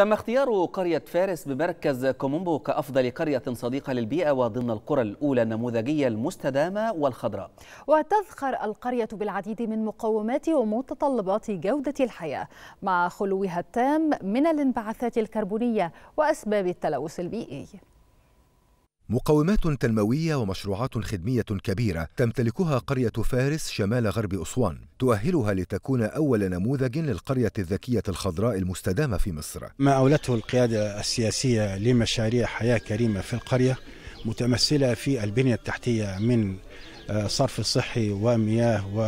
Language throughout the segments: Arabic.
تم اختيار قرية فارس بمركز كومومبو كأفضل قرية صديقة للبيئة وضمن القرى الأولى النموذجية المستدامة والخضراء وتذخر القرية بالعديد من مقومات ومتطلبات جودة الحياة مع خلوها التام من الانبعاثات الكربونية وأسباب التلوث البيئي مقومات تنموية ومشروعات خدمية كبيرة تمتلكها قرية فارس شمال غرب أسوان تؤهلها لتكون أول نموذج للقرية الذكية الخضراء المستدامة في مصر ما أولته القيادة السياسية لمشاريع حياة كريمة في القرية متمثلة في البنية التحتية من آه، صرف الصحي ومياه و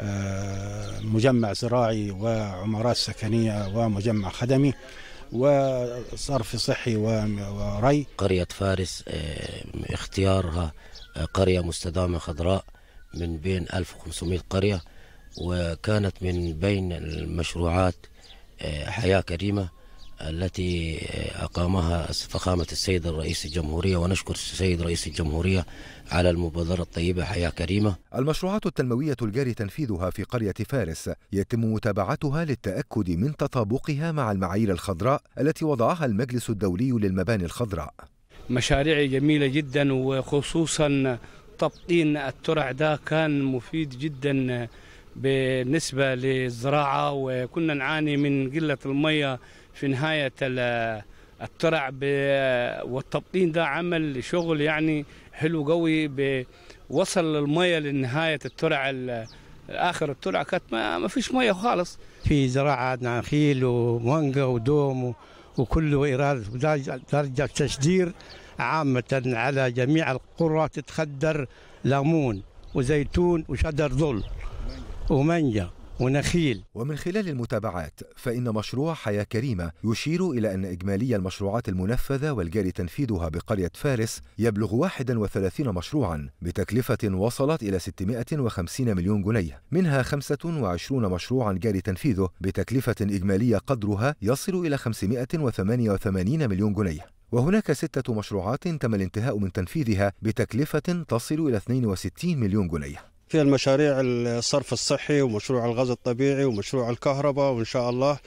آه، مجمع زراعي وعمارات سكنية ومجمع خدمي وصرف صحي وري قرية فارس آه، اختيارها آه، قرية مستدامة خضراء من بين 1500 قرية وكانت من بين المشروعات آه، حياة كريمة التي أقامها فخامة السيد الرئيس الجمهورية ونشكر السيد رئيس الجمهورية على المبادرة الطيبة حياة كريمة المشروعات التنموية الجاري تنفيذها في قرية فارس يتم متابعتها للتأكد من تطابقها مع المعايير الخضراء التي وضعها المجلس الدولي للمباني الخضراء مشاريع جميلة جدا وخصوصا تبطين الترع ده كان مفيد جدا بالنسبة للزراعة وكنا نعاني من قلة المية في نهاية الترع والتبطين ده عمل شغل يعني حلو قوي بوصل المية لنهاية الترع اخر الترعه كانت ما, فيش ميه خالص في زراعه نخيل ومانجا ودوم وكله اراده درجه تشجير عامه على جميع القرى تتخدر ليمون وزيتون وشدر ظل ومانجا ونخيل ومن خلال المتابعات فإن مشروع حياة كريمة يشير إلى أن إجمالي المشروعات المنفذة والجاري تنفيذها بقرية فارس يبلغ 31 مشروعا بتكلفة وصلت إلى 650 مليون جنيه منها 25 مشروعا جاري تنفيذه بتكلفة إجمالية قدرها يصل إلى 588 مليون جنيه وهناك ستة مشروعات تم الانتهاء من تنفيذها بتكلفة تصل إلى 62 مليون جنيه في المشاريع الصرف الصحي ومشروع الغاز الطبيعي ومشروع الكهرباء وان شاء الله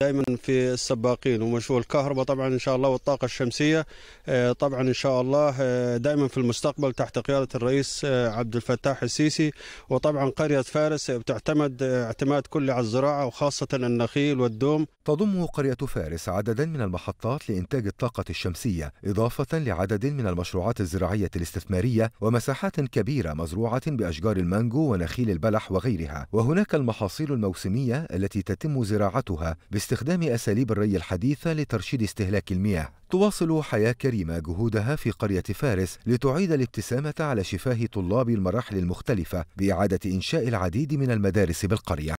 دائما في السباقين ومشروع الكهرباء طبعا ان شاء الله والطاقه الشمسيه آه، طبعا ان شاء الله آه، دائما في المستقبل تحت قياده الرئيس آه، عبد الفتاح السيسي وطبعا قريه فارس بتعتمد اعتماد كلي على الزراعه وخاصه النخيل والدوم تضم قريه فارس عددا من المحطات لانتاج الطاقه الشمسيه اضافه لعدد من المشروعات الزراعيه الاستثماريه ومساحات كبيره مزروعه باشجار المانجو ونخيل البلح وغيرها وهناك المحاصيل الموسمية التي تتم زراعتها باستخدام أساليب الري الحديثة لترشيد استهلاك المياه تواصل حياة كريمة جهودها في قرية فارس لتعيد الابتسامة على شفاه طلاب المراحل المختلفة بإعادة إنشاء العديد من المدارس بالقرية